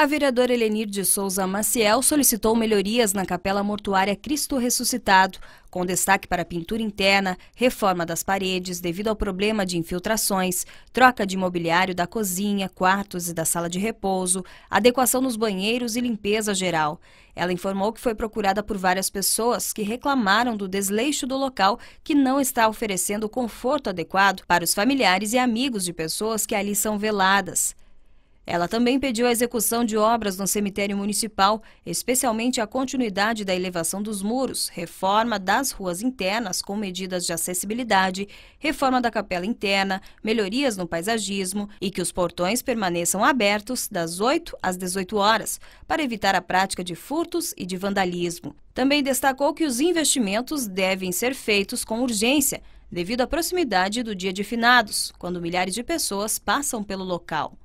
A vereadora Helenir de Souza Maciel solicitou melhorias na capela mortuária Cristo Ressuscitado, com destaque para pintura interna, reforma das paredes devido ao problema de infiltrações, troca de mobiliário da cozinha, quartos e da sala de repouso, adequação nos banheiros e limpeza geral. Ela informou que foi procurada por várias pessoas que reclamaram do desleixo do local que não está oferecendo conforto adequado para os familiares e amigos de pessoas que ali são veladas. Ela também pediu a execução de obras no cemitério municipal, especialmente a continuidade da elevação dos muros, reforma das ruas internas com medidas de acessibilidade, reforma da capela interna, melhorias no paisagismo e que os portões permaneçam abertos das 8 às 18 horas, para evitar a prática de furtos e de vandalismo. Também destacou que os investimentos devem ser feitos com urgência, devido à proximidade do dia de finados, quando milhares de pessoas passam pelo local.